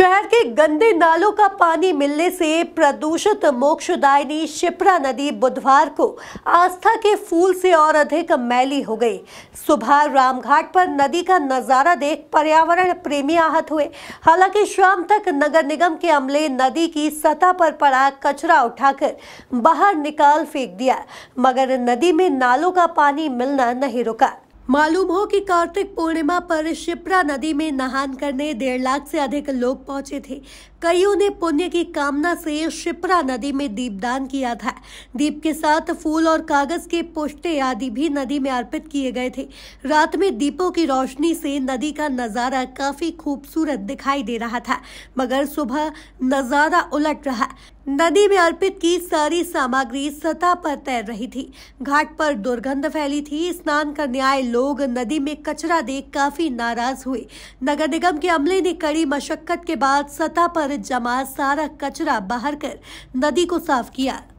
शहर के गंदे नालों का पानी मिलने से प्रदूषित मोक्षदायिनी शिप्रा नदी बुधवार को आस्था के फूल से और अधिक मैली हो गई सुबह रामघाट पर नदी का नज़ारा देख पर्यावरण प्रेमी आहत हुए हालांकि शाम तक नगर निगम के अमले नदी की सतह पर पड़ा कचरा उठाकर बाहर निकाल फेंक दिया मगर नदी में नालों का पानी मिलना नहीं रुका मालूम हो कि कार्तिक पूर्णिमा पर शिप्रा नदी में नहान करने डेढ़ लाख से अधिक लोग पहुंचे थे कईयों ने पुण्य की कामना से शिप्रा नदी में दीपदान किया था दीप के साथ फूल और कागज के पुष्टे आदि भी नदी में अर्पित किए गए थे रात में दीपों की रोशनी से नदी का नजारा काफी खूबसूरत दिखाई दे रहा था मगर सुबह नजारा उलट रहा नदी में अर्पित की सारी सामग्री सतह पर तैर रही थी घाट पर दुर्गंध फैली थी स्नान करने आए लोग नदी में कचरा देख काफी नाराज हुए नगर निगम के अमले ने कड़ी मशक्कत के बाद सतह पर जमा सारा कचरा बाहर कर नदी को साफ किया